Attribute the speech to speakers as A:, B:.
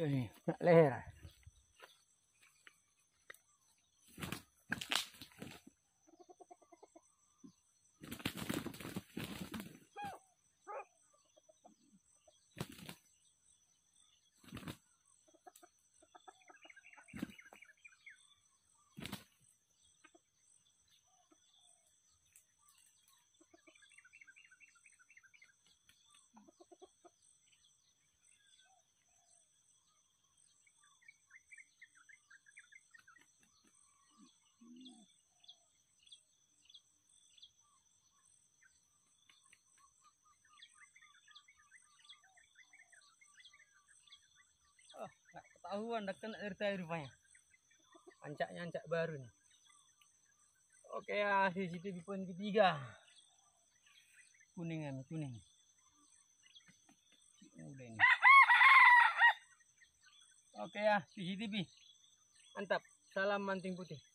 A: chơi lê này oh, nggak ketahuan nggak kena rupanya ancaknya ancak baru nih oke ya CCTV situ di poin ketiga kuningan kuning kan, udah ini oke ya CCTV mantap salam manting putih